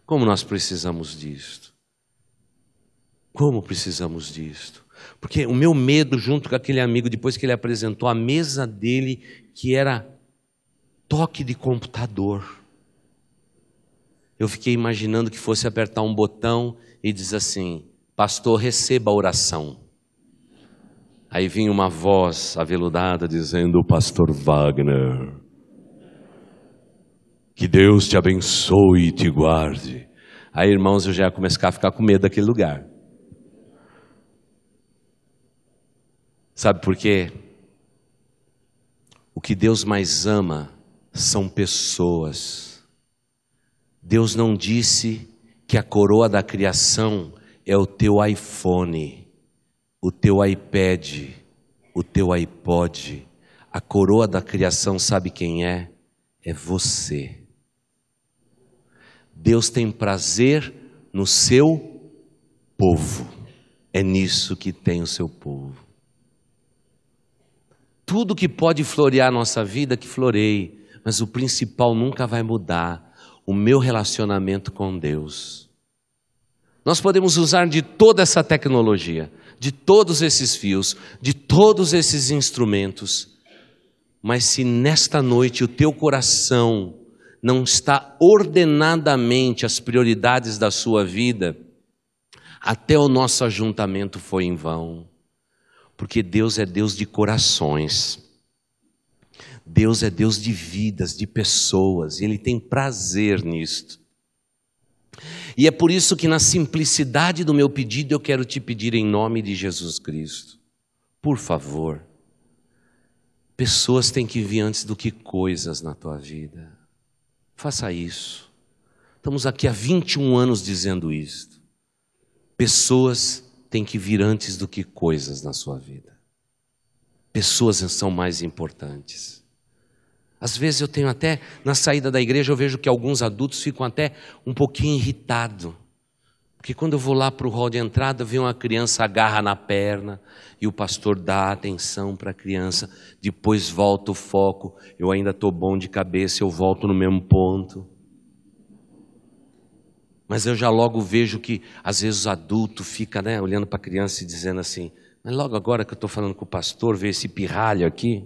Como nós precisamos disto? Como precisamos disto? Porque o meu medo, junto com aquele amigo, depois que ele apresentou a mesa dele, que era toque de computador eu fiquei imaginando que fosse apertar um botão e dizer assim: Pastor, receba a oração. Aí vinha uma voz aveludada dizendo: Pastor Wagner, que Deus te abençoe e te guarde. Aí, irmãos, eu já ia começar a ficar com medo daquele lugar. Sabe por quê? O que Deus mais ama são pessoas. Deus não disse que a coroa da criação é o teu iPhone, o teu iPad, o teu iPod. A coroa da criação sabe quem é? É você. Deus tem prazer no seu povo. É nisso que tem o seu povo. Tudo que pode florear a nossa vida, que floreie, mas o principal nunca vai mudar o meu relacionamento com Deus. Nós podemos usar de toda essa tecnologia, de todos esses fios, de todos esses instrumentos, mas se nesta noite o teu coração não está ordenadamente as prioridades da sua vida, até o nosso ajuntamento foi em vão, porque Deus é Deus de corações. Deus é Deus de vidas, de pessoas, e Ele tem prazer nisto. E é por isso que, na simplicidade do meu pedido, eu quero te pedir em nome de Jesus Cristo. Por favor, pessoas têm que vir antes do que coisas na tua vida. Faça isso. Estamos aqui há 21 anos dizendo isto. Pessoas têm que vir antes do que coisas na sua vida. Pessoas são mais importantes. Às vezes eu tenho até, na saída da igreja, eu vejo que alguns adultos ficam até um pouquinho irritados. Porque quando eu vou lá para o hall de entrada, vem uma criança, agarra na perna, e o pastor dá atenção para a criança, depois volta o foco, eu ainda estou bom de cabeça, eu volto no mesmo ponto. Mas eu já logo vejo que, às vezes, o adulto fica né, olhando para a criança e dizendo assim, mas logo agora que eu estou falando com o pastor, vê esse pirralho aqui.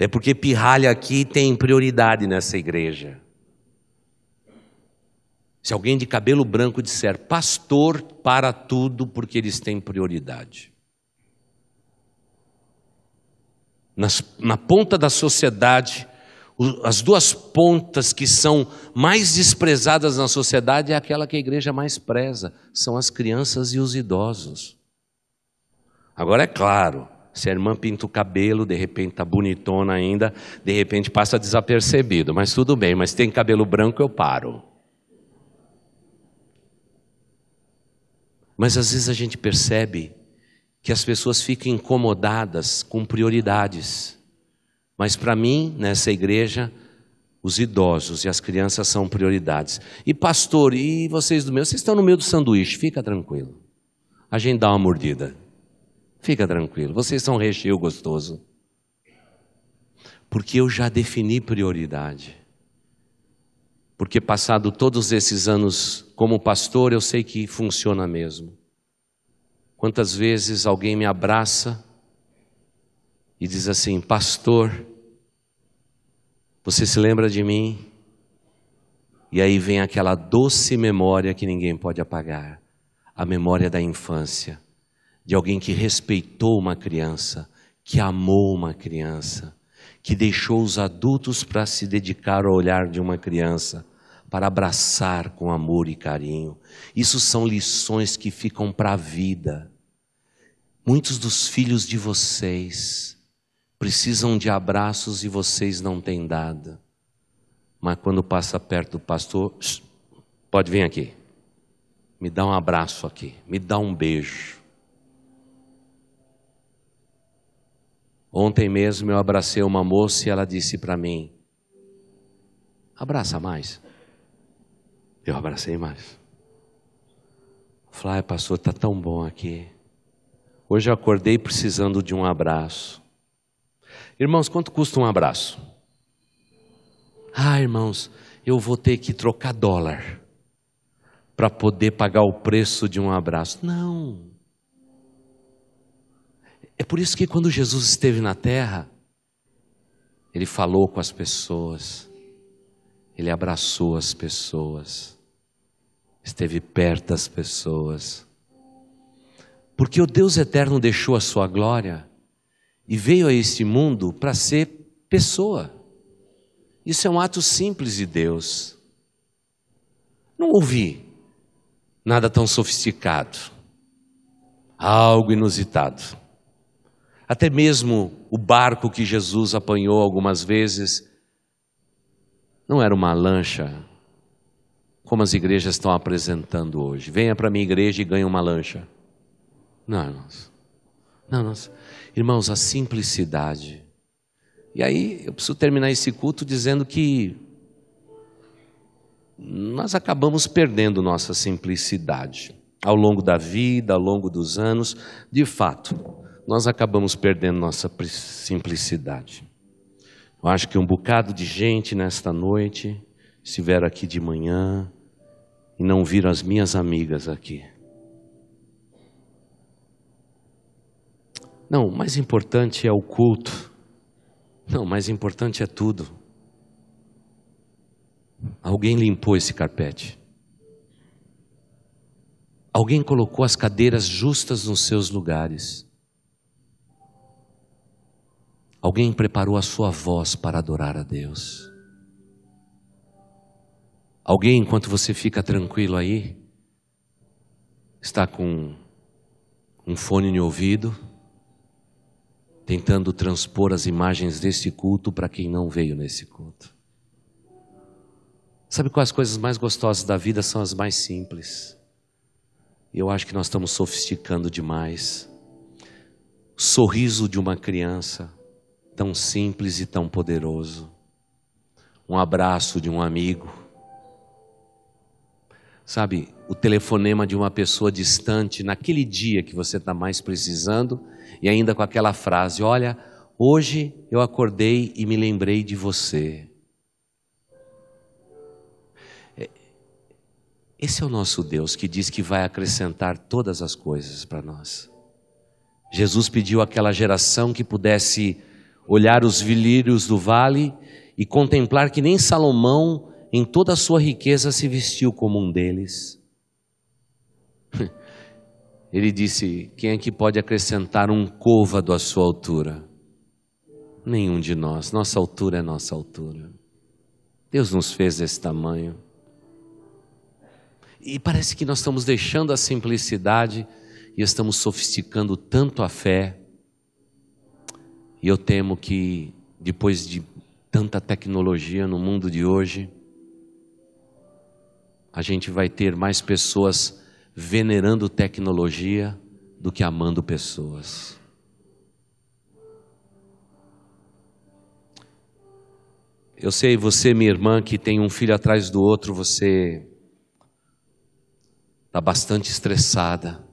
É porque pirralha aqui tem prioridade nessa igreja. Se alguém de cabelo branco disser pastor para tudo, porque eles têm prioridade. Nas, na ponta da sociedade, as duas pontas que são mais desprezadas na sociedade é aquela que a igreja mais preza, são as crianças e os idosos. Agora é claro, se a irmã pinta o cabelo, de repente está bonitona ainda, de repente passa desapercebido. Mas tudo bem, mas tem cabelo branco, eu paro. Mas às vezes a gente percebe que as pessoas ficam incomodadas com prioridades. Mas para mim, nessa igreja, os idosos e as crianças são prioridades. E pastor, e vocês do meu? Vocês estão no meio do sanduíche, fica tranquilo. A gente dá uma mordida. Fica tranquilo, vocês são recheio gostoso. Porque eu já defini prioridade. Porque passado todos esses anos como pastor, eu sei que funciona mesmo. Quantas vezes alguém me abraça e diz assim: Pastor, você se lembra de mim? E aí vem aquela doce memória que ninguém pode apagar a memória da infância de alguém que respeitou uma criança, que amou uma criança, que deixou os adultos para se dedicar ao olhar de uma criança, para abraçar com amor e carinho. Isso são lições que ficam para a vida. Muitos dos filhos de vocês precisam de abraços e vocês não têm dado. Mas quando passa perto do pastor, pode vir aqui. Me dá um abraço aqui, me dá um beijo. Ontem mesmo eu abracei uma moça e ela disse para mim: abraça mais. Eu abracei mais. Falei, pastor, está tão bom aqui. Hoje eu acordei precisando de um abraço. Irmãos, quanto custa um abraço? Ah, irmãos, eu vou ter que trocar dólar para poder pagar o preço de um abraço. Não. É por isso que quando Jesus esteve na terra, ele falou com as pessoas, ele abraçou as pessoas, esteve perto das pessoas. Porque o Deus eterno deixou a sua glória e veio a este mundo para ser pessoa. Isso é um ato simples de Deus. Não ouvi nada tão sofisticado, algo inusitado. Até mesmo o barco que Jesus apanhou algumas vezes não era uma lancha, como as igrejas estão apresentando hoje. Venha para a minha igreja e ganhe uma lancha. Não, irmãos. Não, Irmãos, a simplicidade. E aí eu preciso terminar esse culto dizendo que nós acabamos perdendo nossa simplicidade ao longo da vida, ao longo dos anos, de fato nós acabamos perdendo nossa simplicidade. Eu acho que um bocado de gente nesta noite estiver aqui de manhã e não viram as minhas amigas aqui. Não, o mais importante é o culto. Não, o mais importante é tudo. Alguém limpou esse carpete. Alguém colocou as cadeiras justas nos seus lugares. Alguém preparou a sua voz para adorar a Deus. Alguém, enquanto você fica tranquilo aí, está com um fone no ouvido, tentando transpor as imagens deste culto para quem não veio nesse culto. Sabe quais as coisas mais gostosas da vida são as mais simples? E eu acho que nós estamos sofisticando demais. Sorriso de uma criança tão simples e tão poderoso. Um abraço de um amigo. Sabe, o telefonema de uma pessoa distante naquele dia que você está mais precisando e ainda com aquela frase: Olha, hoje eu acordei e me lembrei de você. É, esse é o nosso Deus que diz que vai acrescentar todas as coisas para nós. Jesus pediu àquela geração que pudesse olhar os vilírios do vale e contemplar que nem Salomão, em toda a sua riqueza, se vestiu como um deles. Ele disse: Quem é que pode acrescentar um côvado à sua altura? Nenhum de nós, nossa altura é nossa altura. Deus nos fez desse tamanho. E parece que nós estamos deixando a simplicidade e estamos sofisticando tanto a fé e eu temo que, depois de tanta tecnologia no mundo de hoje, a gente vai ter mais pessoas venerando tecnologia do que amando pessoas. Eu sei, você, minha irmã, que tem um filho atrás do outro, você está bastante estressada.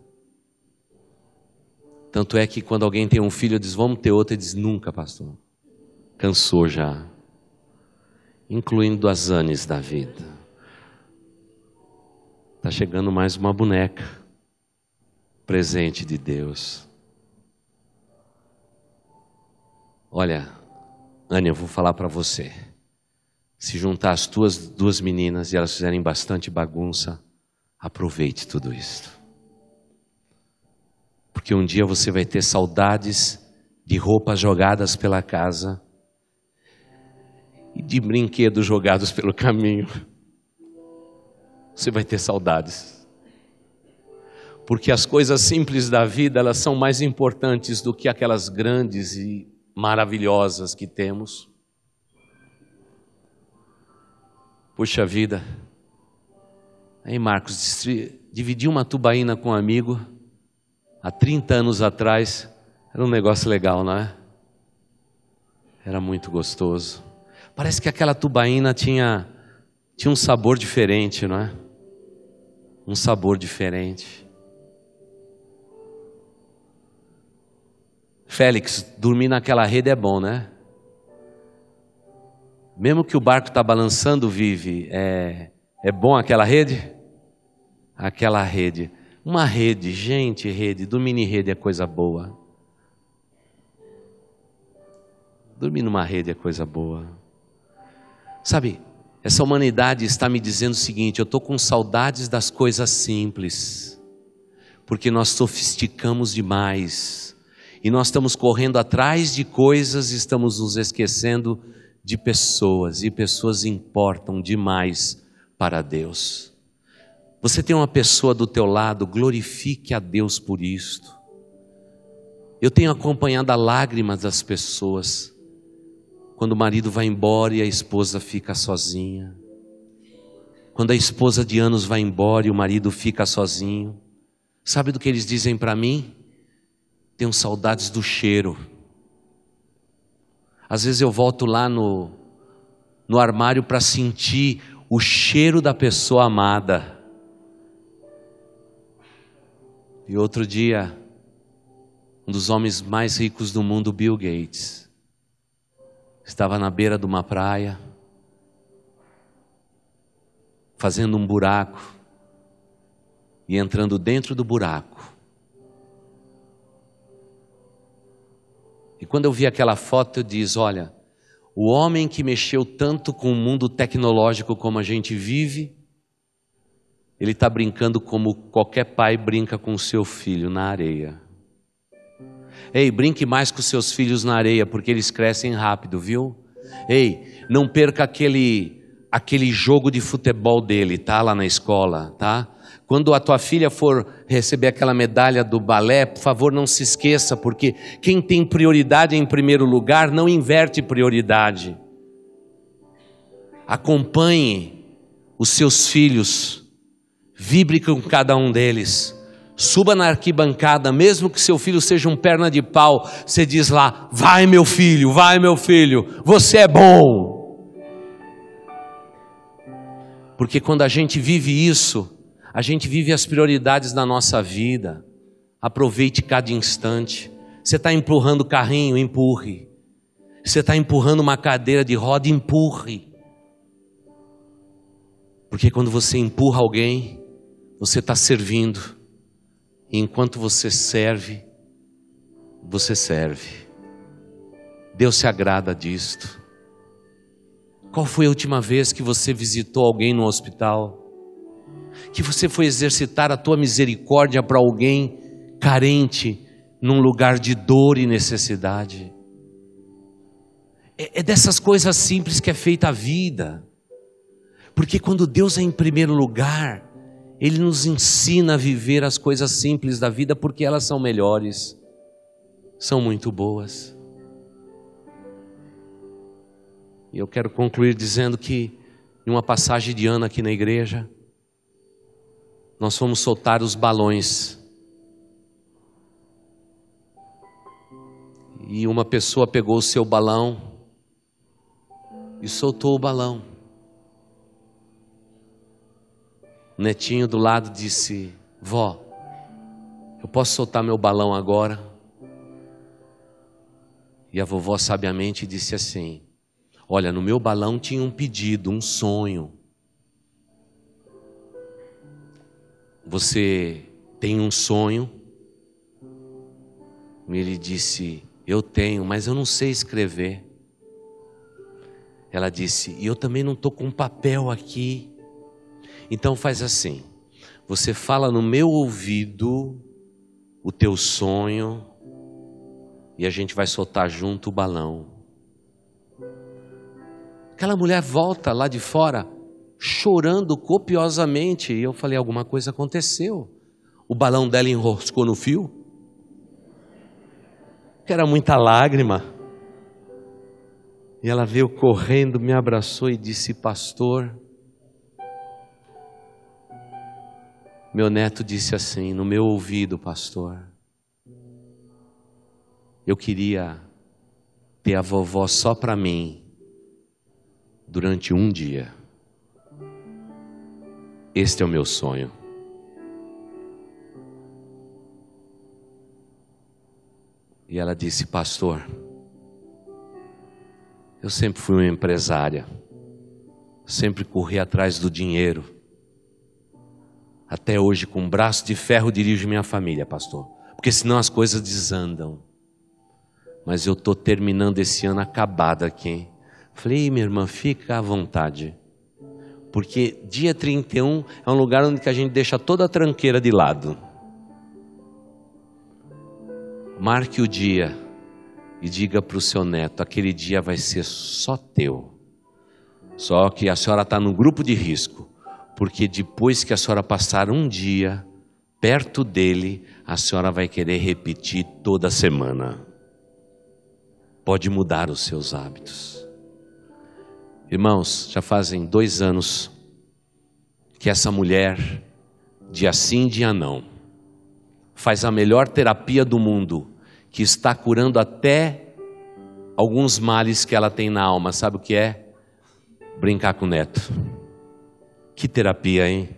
Tanto é que quando alguém tem um filho, diz, vamos ter outro, ele diz, nunca, pastor. Cansou já. Incluindo as anes da vida. Está chegando mais uma boneca. Presente de Deus. Olha, Anne, eu vou falar para você. Se juntar as tuas duas meninas e elas fizerem bastante bagunça, aproveite tudo isso porque um dia você vai ter saudades de roupas jogadas pela casa e de brinquedos jogados pelo caminho. Você vai ter saudades. Porque as coisas simples da vida, elas são mais importantes do que aquelas grandes e maravilhosas que temos. Puxa vida. Aí Marcos dividiu uma tubaína com um amigo há 30 anos atrás, era um negócio legal, não é? Era muito gostoso. Parece que aquela tubaína tinha, tinha um sabor diferente, não é? Um sabor diferente. Félix, dormir naquela rede é bom, né? Mesmo que o barco está balançando, vive, é, é bom aquela rede? Aquela rede. Uma rede, gente, rede, dormir em rede é coisa boa. Dormir numa rede é coisa boa. Sabe, essa humanidade está me dizendo o seguinte: eu estou com saudades das coisas simples, porque nós sofisticamos demais, e nós estamos correndo atrás de coisas, estamos nos esquecendo de pessoas, e pessoas importam demais para Deus. Você tem uma pessoa do teu lado, glorifique a Deus por isto. Eu tenho acompanhado a lágrimas das pessoas quando o marido vai embora e a esposa fica sozinha. Quando a esposa de anos vai embora e o marido fica sozinho. Sabe do que eles dizem para mim? Tenho saudades do cheiro. Às vezes eu volto lá no, no armário para sentir o cheiro da pessoa amada. E outro dia, um dos homens mais ricos do mundo, Bill Gates, estava na beira de uma praia, fazendo um buraco e entrando dentro do buraco. E quando eu vi aquela foto, eu disse: olha, o homem que mexeu tanto com o mundo tecnológico como a gente vive, ele está brincando como qualquer pai brinca com o seu filho na areia. Ei, brinque mais com seus filhos na areia, porque eles crescem rápido, viu? Ei, não perca aquele aquele jogo de futebol dele, tá lá na escola, tá? Quando a tua filha for receber aquela medalha do balé, por favor, não se esqueça, porque quem tem prioridade em primeiro lugar não inverte prioridade. Acompanhe os seus filhos vibre com cada um deles. Suba na arquibancada, mesmo que seu filho seja um perna de pau, você diz lá: Vai, meu filho, vai, meu filho, você é bom. Porque quando a gente vive isso, a gente vive as prioridades da nossa vida. Aproveite cada instante. Você está empurrando o carrinho, empurre. Você está empurrando uma cadeira de roda, empurre. Porque quando você empurra alguém, você está servindo. E enquanto você serve, você serve. Deus se agrada disto. Qual foi a última vez que você visitou alguém no hospital? Que você foi exercitar a tua misericórdia para alguém carente num lugar de dor e necessidade? É, é, dessas coisas simples que é feita a vida. Porque quando Deus é em primeiro lugar, ele nos ensina a viver as coisas simples da vida porque elas são melhores, são muito boas. E eu quero concluir dizendo que, em uma passagem de ano aqui na igreja, nós fomos soltar os balões. E uma pessoa pegou o seu balão e soltou o balão. O netinho do lado disse: Vó, eu posso soltar meu balão agora? E a vovó sabiamente disse assim: Olha, no meu balão tinha um pedido, um sonho. Você tem um sonho? E ele disse: Eu tenho, mas eu não sei escrever. Ela disse: E eu também não estou com papel aqui. Então faz assim: você fala no meu ouvido o teu sonho e a gente vai soltar junto o balão. Aquela mulher volta lá de fora chorando copiosamente e eu falei alguma coisa aconteceu. O balão dela enroscou no fio. Era muita lágrima. E ela veio correndo, me abraçou e disse: Pastor, Meu neto disse assim no meu ouvido, pastor. Eu queria ter a vovó só para mim durante um dia. Este é o meu sonho. E ela disse: Pastor, eu sempre fui uma empresária, sempre corri atrás do dinheiro. Até hoje, com um braço de ferro, dirijo minha família, pastor. Porque senão as coisas desandam. Mas eu estou terminando esse ano acabado aqui. Hein? Falei, minha irmã, fica à vontade. Porque dia 31 é um lugar onde a gente deixa toda a tranqueira de lado. Marque o dia e diga para o seu neto: aquele dia vai ser só teu. Só que a senhora está no grupo de risco porque depois que a senhora passar um dia perto dele, a senhora vai querer repetir toda semana. Pode mudar os seus hábitos. Irmãos, já fazem dois anos que essa mulher, dia sim, dia não, faz a melhor terapia do mundo, que está curando até alguns males que ela tem na alma. Sabe o que é? Brincar com o neto. Que terapia, hein?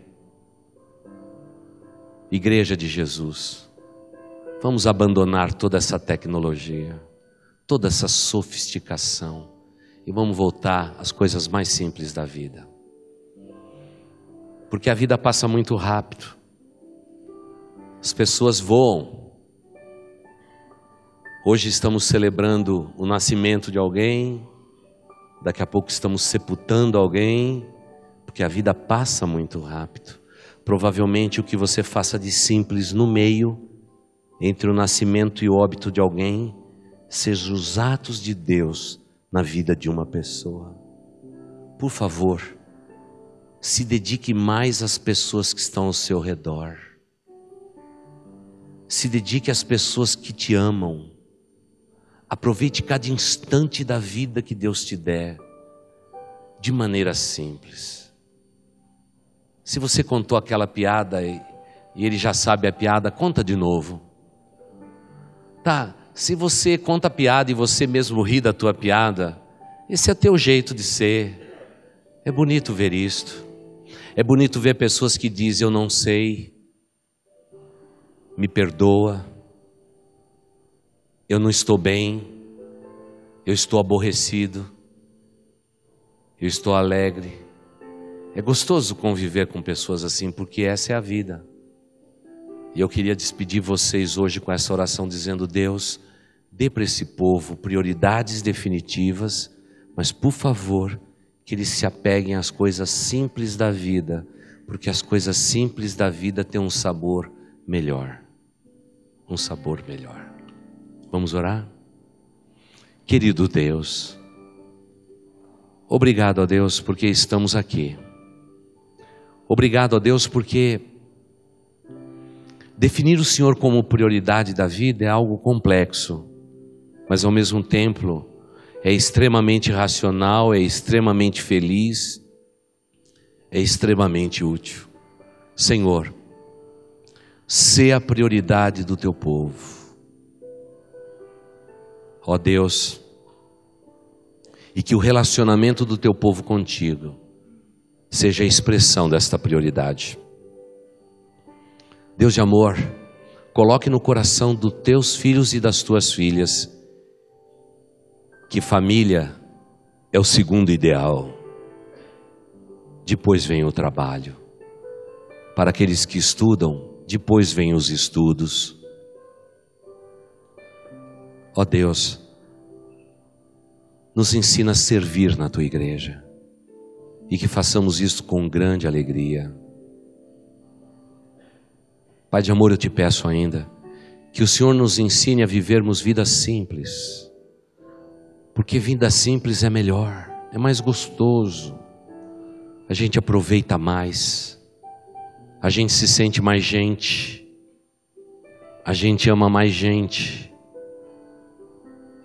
Igreja de Jesus, vamos abandonar toda essa tecnologia, toda essa sofisticação e vamos voltar às coisas mais simples da vida. Porque a vida passa muito rápido, as pessoas voam. Hoje estamos celebrando o nascimento de alguém, daqui a pouco estamos sepultando alguém porque a vida passa muito rápido. Provavelmente o que você faça de simples no meio, entre o nascimento e o óbito de alguém, seja os atos de Deus na vida de uma pessoa. Por favor, se dedique mais às pessoas que estão ao seu redor. Se dedique às pessoas que te amam. Aproveite cada instante da vida que Deus te der, de maneira simples. Se você contou aquela piada e, e ele já sabe a piada, conta de novo. Tá, se você conta a piada e você mesmo ri da tua piada, esse é teu jeito de ser. É bonito ver isto. É bonito ver pessoas que dizem: Eu não sei, me perdoa, eu não estou bem, eu estou aborrecido, eu estou alegre. É gostoso conviver com pessoas assim, porque essa é a vida. E eu queria despedir vocês hoje com essa oração dizendo: Deus, dê para esse povo prioridades definitivas, mas por favor, que eles se apeguem às coisas simples da vida, porque as coisas simples da vida têm um sabor melhor. Um sabor melhor. Vamos orar? Querido Deus, obrigado a Deus porque estamos aqui. Obrigado a Deus porque definir o Senhor como prioridade da vida é algo complexo, mas ao mesmo tempo é extremamente racional, é extremamente feliz, é extremamente útil. Senhor, se a prioridade do teu povo. Ó Deus, e que o relacionamento do teu povo contigo seja a expressão desta prioridade. Deus de amor, coloque no coração dos teus filhos e das tuas filhas que família é o segundo ideal. Depois vem o trabalho. Para aqueles que estudam, depois vem os estudos. Ó oh Deus, nos ensina a servir na tua igreja e que façamos isso com grande alegria. Pai de amor, eu te peço ainda que o Senhor nos ensine a vivermos vidas simples, porque vida simples é melhor, é mais gostoso, a gente aproveita mais, a gente se sente mais gente, a gente ama mais gente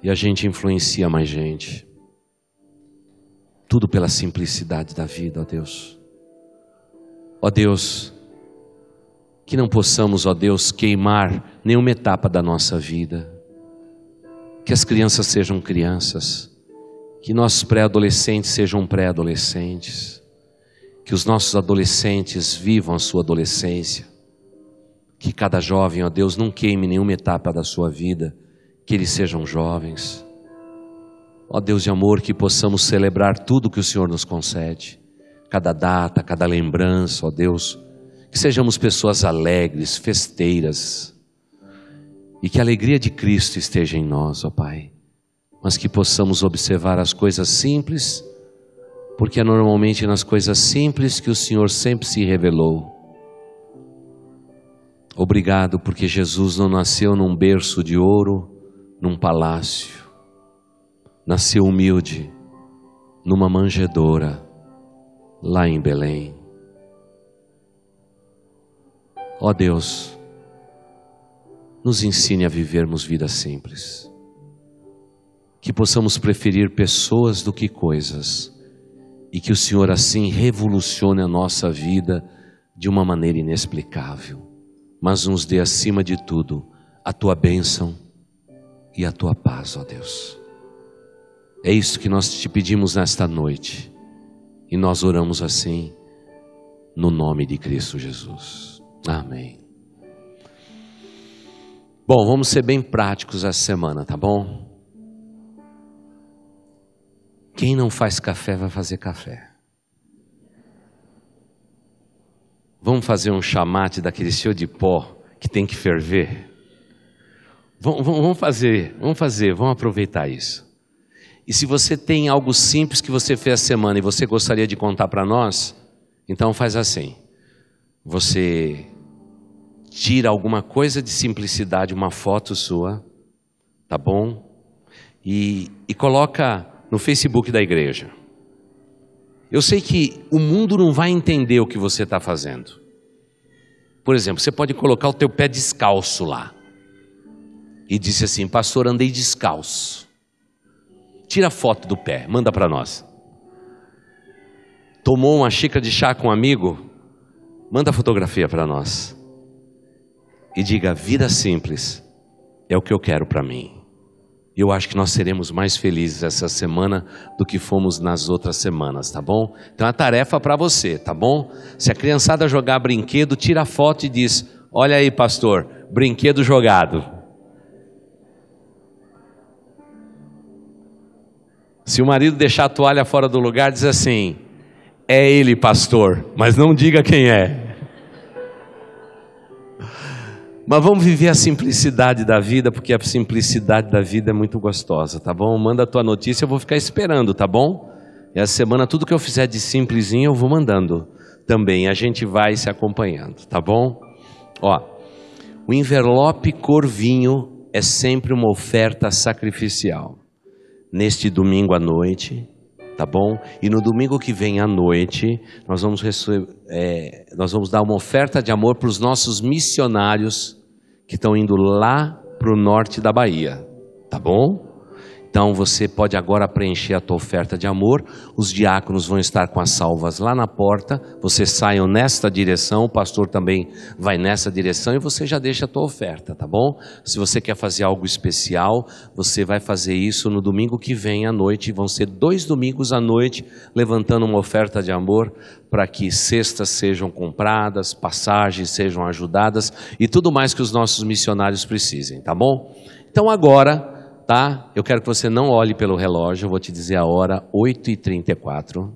e a gente influencia mais gente. Tudo pela simplicidade da vida, ó Deus. Ó Deus, que não possamos, ó Deus, queimar nenhuma etapa da nossa vida. Que as crianças sejam crianças, que nossos pré-adolescentes sejam pré-adolescentes, que os nossos adolescentes vivam a sua adolescência. Que cada jovem, ó Deus, não queime nenhuma etapa da sua vida, que eles sejam jovens Ó Deus de amor, que possamos celebrar tudo que o Senhor nos concede, cada data, cada lembrança, ó Deus, que sejamos pessoas alegres, festeiras, e que a alegria de Cristo esteja em nós, ó Pai, mas que possamos observar as coisas simples, porque é normalmente nas coisas simples que o Senhor sempre se revelou. Obrigado, porque Jesus não nasceu num berço de ouro, num palácio, nasceu humilde, numa manjedoura, lá em Belém. Ó oh Deus, nos ensine a vivermos vida simples, que possamos preferir pessoas do que coisas, e que o Senhor assim revolucione a nossa vida de uma maneira inexplicável, mas nos dê acima de tudo a tua bênção e a tua paz, ó Deus. É isso que nós te pedimos nesta noite. E nós oramos assim, no nome de Cristo Jesus. Amém. Bom, vamos ser bem práticos essa semana, tá bom? Quem não faz café vai fazer café. Vamos fazer um chamate daquele senhor de pó que tem que ferver? Vamos, vamos fazer, vamos fazer, vamos aproveitar isso. E se você tem algo simples que você fez a semana e você gostaria de contar para nós, então faz assim. Você tira alguma coisa de simplicidade, uma foto sua, tá bom? E, e coloca no Facebook da igreja. Eu sei que o mundo não vai entender o que você está fazendo. Por exemplo, você pode colocar o teu pé descalço lá. E disse assim, pastor, andei descalço. Tira foto do pé, manda para nós. Tomou uma xícara de chá com um amigo? Manda a fotografia para nós. E diga: vida simples é o que eu quero para mim. E eu acho que nós seremos mais felizes essa semana do que fomos nas outras semanas, tá bom? Então a é uma tarefa para você, tá bom? Se a criançada jogar brinquedo, tira a foto e diz: Olha aí, pastor, brinquedo jogado. Se o marido deixar a toalha fora do lugar, diz assim: é ele, pastor, mas não diga quem é. Mas vamos viver a simplicidade da vida, porque a simplicidade da vida é muito gostosa, tá bom? Manda a tua notícia, eu vou ficar esperando, tá bom? E essa semana tudo que eu fizer de simplesinho eu vou mandando também. A gente vai se acompanhando, tá bom? Ó, o envelope corvinho é sempre uma oferta sacrificial neste domingo à noite, tá bom? E no domingo que vem à noite, nós vamos, é, nós vamos dar uma oferta de amor para os nossos missionários que estão indo lá para o norte da Bahia, tá bom? Então você pode agora preencher a tua oferta de amor. Os diáconos vão estar com as salvas lá na porta. Vocês saiam nesta direção, o pastor também vai nessa direção e você já deixa a tua oferta, tá bom? Se você quer fazer algo especial, você vai fazer isso no domingo que vem à noite. Vão ser dois domingos à noite levantando uma oferta de amor para que cestas sejam compradas, passagens sejam ajudadas e tudo mais que os nossos missionários precisem, tá bom? Então agora tá? Eu quero que você não olhe pelo relógio, eu vou te dizer a hora, 8h34,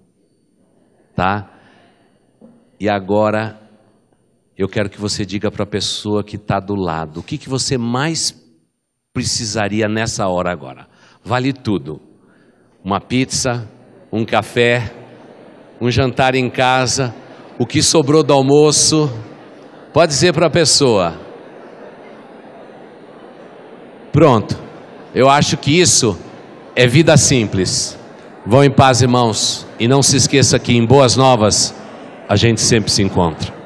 tá? E agora eu quero que você diga para a pessoa que está do lado, o que, que você mais precisaria nessa hora agora? Vale tudo. Uma pizza, um café, um jantar em casa, o que sobrou do almoço. Pode dizer para a pessoa. Pronto. Eu acho que isso é vida simples. Vão em paz, irmãos, e não se esqueça que em Boas Novas a gente sempre se encontra.